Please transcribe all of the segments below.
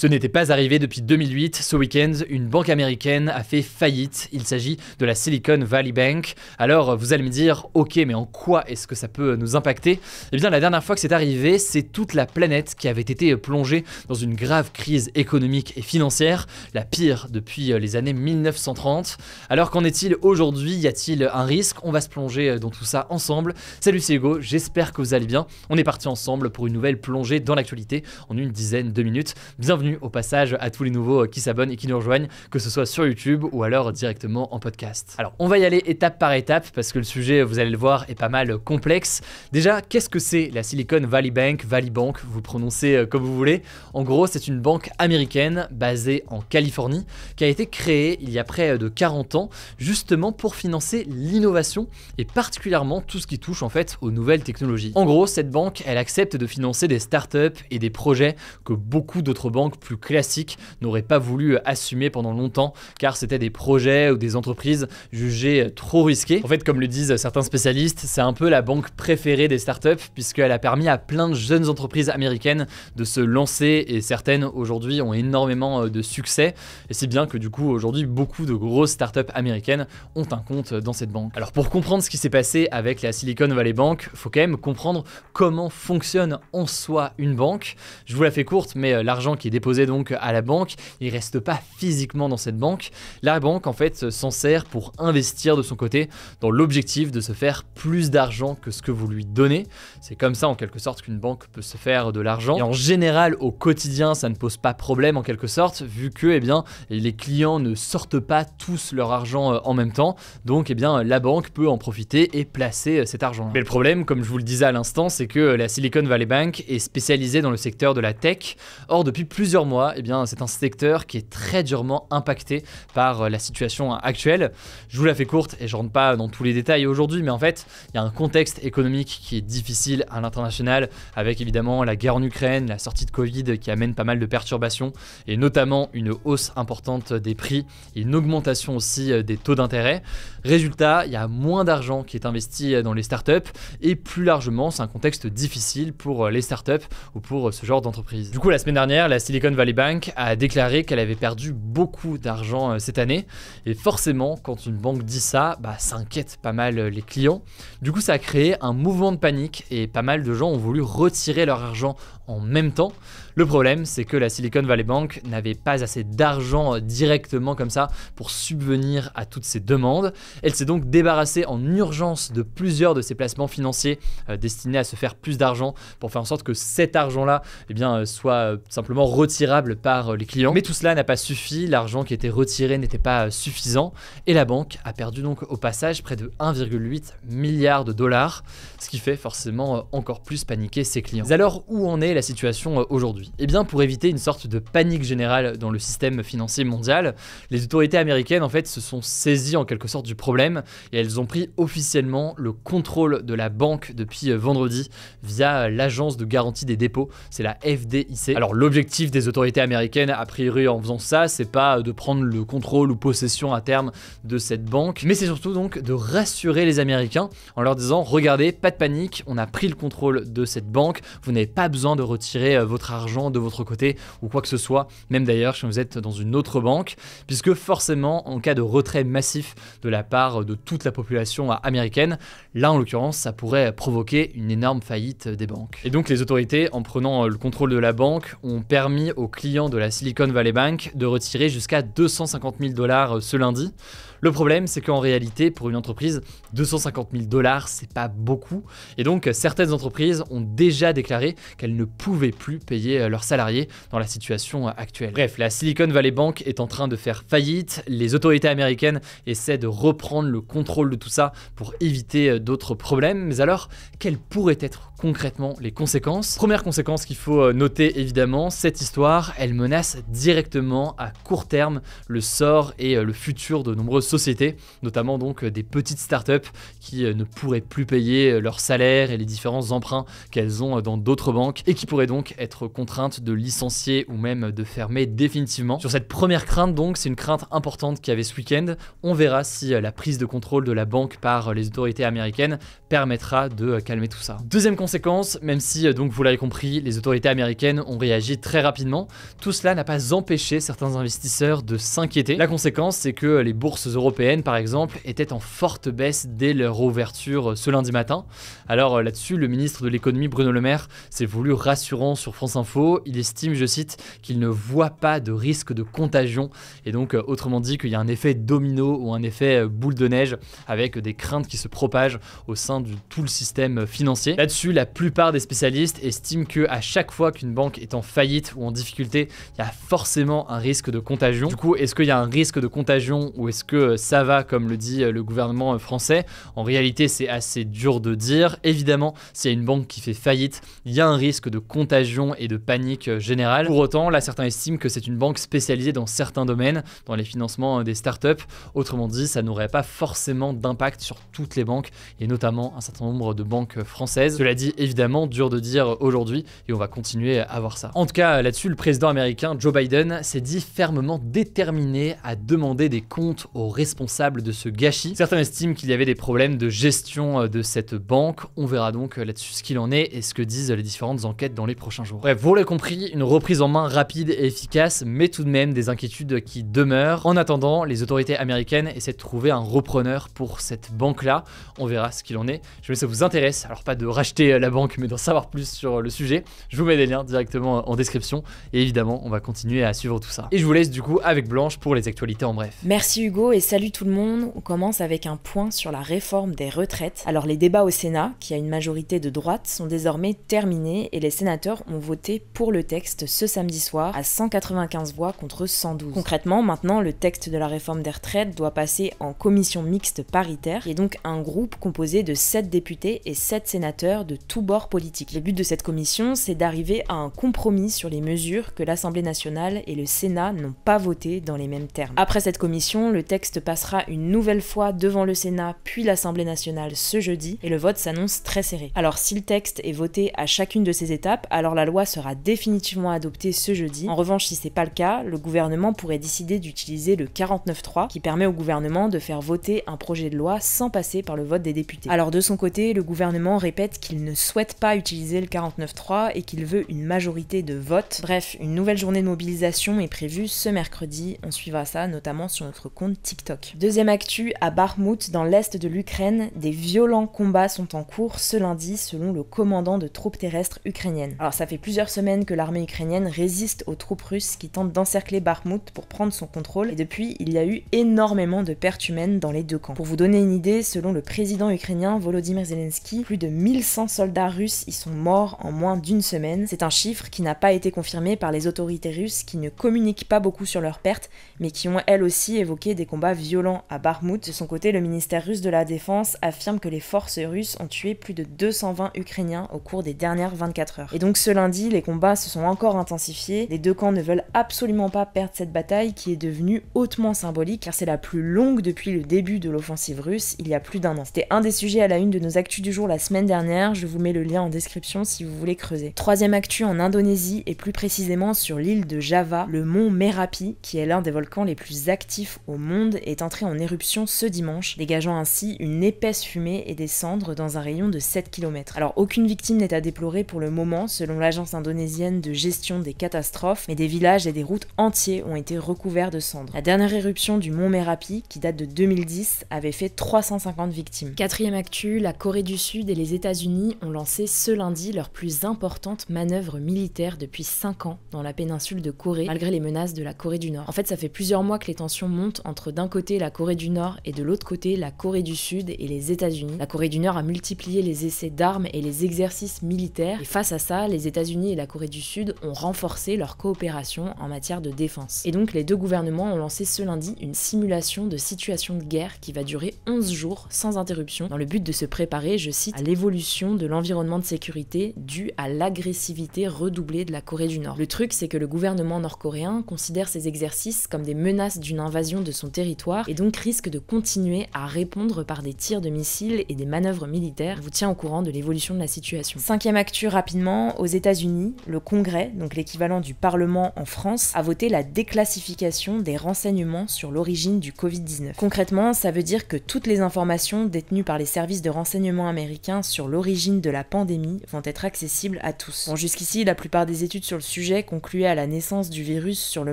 Ce n'était pas arrivé depuis 2008. Ce week-end, une banque américaine a fait faillite. Il s'agit de la Silicon Valley Bank. Alors, vous allez me dire, ok, mais en quoi est-ce que ça peut nous impacter Eh bien, la dernière fois que c'est arrivé, c'est toute la planète qui avait été plongée dans une grave crise économique et financière, la pire depuis euh, les années 1930. Alors, qu'en est-il aujourd'hui Y a-t-il un risque On va se plonger euh, dans tout ça ensemble. Salut, c'est Hugo, j'espère que vous allez bien. On est parti ensemble pour une nouvelle plongée dans l'actualité en une dizaine de minutes. Bienvenue au passage à tous les nouveaux euh, qui s'abonnent et qui nous rejoignent, que ce soit sur YouTube ou alors directement en podcast. Alors, on va y aller étape par étape parce que le sujet, vous allez le voir, est pas mal complexe. Déjà, qu'est-ce que c'est la Silicon Valley Bank, Valley Bank, vous prononcez euh, comme vous voulez. En gros, c'est une banque américaine basée en Californie qui a été créée il y a près euh, de 40 ans justement pour financer l'innovation et particulièrement tout ce qui touche en fait aux nouvelles technologies. En gros, cette banque, elle accepte de financer des startups et des projets que beaucoup d'autres banques plus classique n'auraient pas voulu assumer pendant longtemps car c'était des projets ou des entreprises jugées trop risquées. En fait, comme le disent certains spécialistes, c'est un peu la banque préférée des startups puisqu'elle a permis à plein de jeunes entreprises américaines de se lancer et certaines aujourd'hui ont énormément euh, de succès et si bien que du coup aujourd'hui beaucoup de grosses startups américaines ont un compte dans cette banque. Alors pour comprendre ce qui s'est passé avec la Silicon Valley Bank, faut quand même comprendre comment fonctionne en soi une banque. Je vous la fais courte mais euh, l'argent qui est déposé donc à la banque, il reste pas physiquement dans cette banque. La banque en fait s'en sert pour investir de son côté dans l'objectif de se faire plus d'argent que ce que vous lui donnez. C'est comme ça en quelque sorte qu'une banque peut se faire de l'argent. Et en général au quotidien ça ne pose pas problème en quelque sorte vu que eh bien les clients ne sortent pas tous leur argent euh, en même temps. Donc eh bien la banque peut en profiter et placer euh, cet argent. Mais le problème comme je vous le disais à l'instant c'est que euh, la Silicon Valley Bank est spécialisée dans le secteur de la tech. Or depuis plusieurs mois, eh bien, c'est un secteur qui est très durement impacté par euh, la situation actuelle. Je vous la fais courte et je rentre pas dans tous les détails aujourd'hui, mais en fait, il y a un contexte économique qui est difficile à l'international, avec évidemment la guerre en Ukraine, la sortie de Covid qui amène pas mal de perturbations, et notamment une hausse importante des prix, et une augmentation aussi euh, des taux d'intérêt. Résultat, il y a moins d'argent qui est investi euh, dans les startups, et plus largement, c'est un contexte difficile pour les startups ou pour ce genre d'entreprise. Du coup, la semaine dernière, la Silicon Valley Bank a déclaré qu'elle avait perdu beaucoup d'argent euh, cette année. Et forcément, quand une banque dit ça, bah, ça inquiète pas mal euh, les clients. Du coup, ça a créé un mouvement de panique et pas mal de gens ont voulu retirer leur argent en même temps. Le problème, c'est que la Silicon Valley Bank n'avait pas assez d'argent euh, directement comme ça pour subvenir à toutes ces demandes. Elle s'est donc débarrassée en urgence de plusieurs de ses placements financiers destinés à se faire plus d'argent pour faire en sorte que cet argent-là eh bien, soit simplement retiré retirable par euh, les clients. Mais tout cela n'a pas suffi, l'argent qui était retiré n'était pas euh, suffisant et la banque a perdu donc au passage près de 1,8 milliard de dollars, ce qui fait forcément euh, encore plus paniquer ses clients. alors où en est la situation aujourd'hui Et eh bien pour éviter une sorte de panique générale dans le système financier mondial, les autorités américaines en fait se sont saisies en quelque sorte du problème et elles ont pris officiellement le contrôle de la banque depuis vendredi via l'agence de garantie des dépôts, c'est la FDIC. Alors l'objectif des autorités américaines, a priori en faisant ça, c'est pas de prendre le contrôle ou possession à terme de cette banque, mais c'est surtout donc de rassurer les Américains en leur disant regardez, pas de panique, on a pris le contrôle de cette banque, vous n'avez pas besoin de retirer euh, votre argent de votre côté ou quoi que ce soit, même d'ailleurs si vous êtes dans une autre banque, puisque forcément en cas de retrait massif de la part de toute la population américaine, là en l'occurrence ça pourrait provoquer une énorme faillite des banques. Et donc les autorités en prenant le contrôle de la banque ont permis aux clients de la Silicon Valley Bank de retirer jusqu'à 250 000 dollars euh, ce lundi. Le problème, c'est qu'en réalité, pour une entreprise, 250 000 dollars, c'est pas beaucoup. Et donc, certaines entreprises ont déjà déclaré qu'elles ne pouvaient plus payer euh, leurs salariés dans la situation actuelle. Bref, la Silicon Valley Bank est en train de faire faillite. Les autorités américaines essaient de reprendre le contrôle de tout ça pour éviter euh, d'autres problèmes. Mais alors, quelles pourraient être concrètement les conséquences Première conséquence qu'il faut euh, noter évidemment, cette histoire, elle menace directement à court terme le sort et le futur de nombreuses sociétés, notamment donc euh, des petites startups qui euh, ne pourraient plus payer euh, leurs salaires et les différents emprunts qu'elles ont dans d'autres banques et qui pourraient donc être contraintes de licencier ou même de fermer définitivement. Sur cette première crainte donc, c'est une crainte importante qu'il y avait ce week-end. On verra si la prise de contrôle de la banque par les autorités américaines permettra de calmer tout ça. Deuxième conséquence, même si donc vous l'avez compris, les autorités américaines ont réagi très rapidement, tout cela n'a pas empêché certains investisseurs de s'inquiéter. La conséquence, c'est que les bourses Européenne, par exemple, était en forte baisse dès leur ouverture euh, ce lundi matin. Alors euh, là-dessus, le ministre de l'économie, Bruno Le Maire, s'est voulu rassurant sur France Info. Il estime, je cite, qu'il ne voit pas de risque de contagion. Et donc, euh, autrement dit, qu'il y a un effet domino ou un effet boule de neige avec des craintes qui se propagent au sein de tout le système financier. Là-dessus, la plupart des spécialistes estiment qu'à chaque fois qu'une banque est en faillite ou en difficulté, il y a forcément un risque de contagion. Du coup, est-ce qu'il y a un risque de contagion ou est-ce que euh, ça va, comme le dit euh, le gouvernement euh, français. En réalité, c'est assez dur de dire. Évidemment, s'il une banque qui fait faillite, il y a un risque de contagion et de panique générale. Pour autant, là, certains estiment que c'est une banque spécialisée dans certains domaines, dans les financements des startups. Autrement dit, ça n'aurait pas forcément d'impact sur toutes les banques, et notamment un certain nombre de banques françaises. Cela dit, évidemment, dur de dire aujourd'hui, et on va continuer à voir ça. En tout cas, là-dessus, le président américain Joe Biden s'est dit fermement déterminé à demander des comptes aux responsable de ce gâchis. Certains estiment qu'il y avait des problèmes de gestion euh, de cette banque. On verra donc euh, là-dessus ce qu'il en est et ce que disent euh, les différentes enquêtes dans les prochains jours. Bref, vous l'avez compris, une reprise en main rapide et efficace, mais tout de même des inquiétudes qui demeurent. En attendant, les autorités américaines essaient de trouver un repreneur pour cette banque-là. On verra ce qu'il en est. Je sais que ça vous intéresse, alors pas de racheter la banque, mais d'en savoir plus sur le sujet. Je vous mets des liens directement en description. Et évidemment, on va continuer à suivre tout ça. Et je vous laisse du coup avec Blanche pour les actualités en bref. Merci Hugo salut tout le monde, on commence avec un point sur la réforme des retraites. Alors les débats au Sénat, qui a une majorité de droite, sont désormais terminés et les sénateurs ont voté pour le texte ce samedi soir à 195 voix contre 112. Concrètement, maintenant, le texte de la réforme des retraites doit passer en commission mixte paritaire, et donc un groupe composé de 7 députés et 7 sénateurs de tous bords politiques. Le but de cette commission, c'est d'arriver à un compromis sur les mesures que l'Assemblée nationale et le Sénat n'ont pas votées dans les mêmes termes. Après cette commission, le texte passera une nouvelle fois devant le Sénat puis l'Assemblée nationale ce jeudi et le vote s'annonce très serré. Alors si le texte est voté à chacune de ces étapes, alors la loi sera définitivement adoptée ce jeudi. En revanche, si c'est pas le cas, le gouvernement pourrait décider d'utiliser le 49.3 qui permet au gouvernement de faire voter un projet de loi sans passer par le vote des députés. Alors de son côté, le gouvernement répète qu'il ne souhaite pas utiliser le 49.3 et qu'il veut une majorité de vote. Bref, une nouvelle journée de mobilisation est prévue ce mercredi. On suivra ça notamment sur notre compte TikTok. Deuxième actu, à barmouth dans l'est de l'Ukraine, des violents combats sont en cours ce lundi selon le commandant de troupes terrestres ukrainiennes. Alors ça fait plusieurs semaines que l'armée ukrainienne résiste aux troupes russes qui tentent d'encercler barmouth pour prendre son contrôle et depuis il y a eu énormément de pertes humaines dans les deux camps. Pour vous donner une idée, selon le président ukrainien Volodymyr Zelensky, plus de 1100 soldats russes y sont morts en moins d'une semaine. C'est un chiffre qui n'a pas été confirmé par les autorités russes qui ne communiquent pas beaucoup sur leurs pertes mais qui ont elles aussi évoqué des combats violent à Barmouth, De son côté, le ministère russe de la Défense affirme que les forces russes ont tué plus de 220 Ukrainiens au cours des dernières 24 heures. Et donc ce lundi, les combats se sont encore intensifiés. Les deux camps ne veulent absolument pas perdre cette bataille qui est devenue hautement symbolique car c'est la plus longue depuis le début de l'offensive russe il y a plus d'un an. C'était un des sujets à la une de nos actus du jour la semaine dernière, je vous mets le lien en description si vous voulez creuser. Troisième actu en Indonésie et plus précisément sur l'île de Java, le mont Merapi qui est l'un des volcans les plus actifs au monde est entrée en éruption ce dimanche, dégageant ainsi une épaisse fumée et des cendres dans un rayon de 7 km. Alors aucune victime n'est à déplorer pour le moment, selon l'agence indonésienne de gestion des catastrophes, mais des villages et des routes entiers ont été recouverts de cendres. La dernière éruption du mont Merapi, qui date de 2010, avait fait 350 victimes. Quatrième actu, la Corée du Sud et les États-Unis ont lancé ce lundi leur plus importante manœuvre militaire depuis 5 ans dans la péninsule de Corée, malgré les menaces de la Corée du Nord. En fait, ça fait plusieurs mois que les tensions montent entre d'un côté la Corée du Nord et de l'autre côté la Corée du Sud et les États-Unis. La Corée du Nord a multiplié les essais d'armes et les exercices militaires, et face à ça, les États-Unis et la Corée du Sud ont renforcé leur coopération en matière de défense. Et donc les deux gouvernements ont lancé ce lundi une simulation de situation de guerre qui va durer 11 jours sans interruption, dans le but de se préparer, je cite, à l'évolution de l'environnement de sécurité dû à l'agressivité redoublée de la Corée du Nord. Le truc, c'est que le gouvernement nord-coréen considère ces exercices comme des menaces d'une invasion de son territoire et donc risque de continuer à répondre par des tirs de missiles et des manœuvres militaires. Je vous tiens au courant de l'évolution de la situation. Cinquième actu rapidement, aux États-Unis, le Congrès, donc l'équivalent du Parlement en France, a voté la déclassification des renseignements sur l'origine du Covid-19. Concrètement, ça veut dire que toutes les informations détenues par les services de renseignement américains sur l'origine de la pandémie vont être accessibles à tous. Bon, jusqu'ici, la plupart des études sur le sujet concluaient à la naissance du virus sur le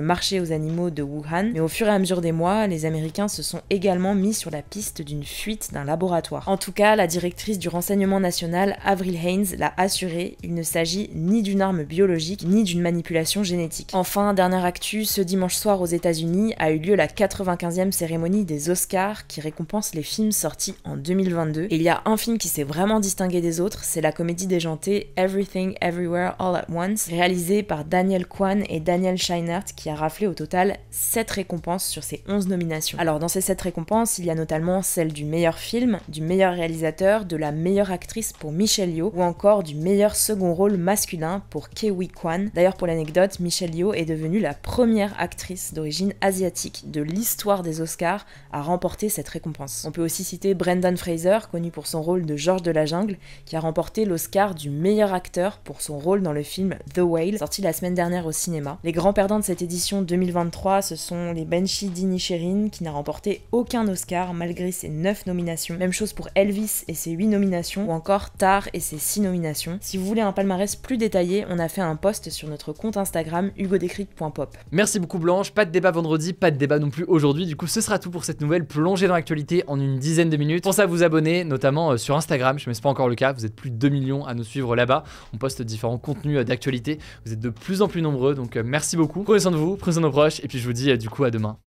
marché aux animaux de Wuhan, mais au fur et à mesure des mois, les Américains Américains se sont également mis sur la piste d'une fuite d'un laboratoire. En tout cas, la directrice du renseignement national, Avril Haynes, l'a assuré, il ne s'agit ni d'une arme biologique ni d'une manipulation génétique. Enfin, dernière actu, ce dimanche soir aux États-Unis a eu lieu la 95e cérémonie des Oscars qui récompense les films sortis en 2022. Et il y a un film qui s'est vraiment distingué des autres, c'est la comédie déjantée Everything Everywhere All at Once, réalisée par Daniel Kwan et Daniel Scheinert qui a raflé au total 7 récompenses sur ses 11 nominations alors dans ces sept récompenses, il y a notamment celle du meilleur film, du meilleur réalisateur, de la meilleure actrice pour Michelle Yeoh ou encore du meilleur second rôle masculin pour Kewi Kwan. D'ailleurs pour l'anecdote, Michelle Yeoh est devenue la première actrice d'origine asiatique de l'histoire des Oscars à remporter cette récompense. On peut aussi citer Brendan Fraser, connu pour son rôle de George de la Jungle, qui a remporté l'Oscar du meilleur acteur pour son rôle dans le film The Whale, sorti la semaine dernière au cinéma. Les grands perdants de cette édition 2023, ce sont les Dini-Sherin, qui n'a remporté aucun Oscar malgré ses 9 nominations. Même chose pour Elvis et ses 8 nominations, ou encore Tar et ses 6 nominations. Si vous voulez un palmarès plus détaillé, on a fait un post sur notre compte Instagram hugodécrit.pop. Merci beaucoup Blanche, pas de débat vendredi, pas de débat non plus aujourd'hui, du coup ce sera tout pour cette nouvelle plongée dans l'actualité en une dizaine de minutes. Pensez à vous abonner, notamment euh, sur Instagram, je ne sais pas encore le cas, vous êtes plus de 2 millions à nous suivre là-bas, on poste différents contenus euh, d'actualité, vous êtes de plus en plus nombreux, donc euh, merci beaucoup, prenez soin de vous, prenez soin de nos proches, et puis je vous dis du coup à demain.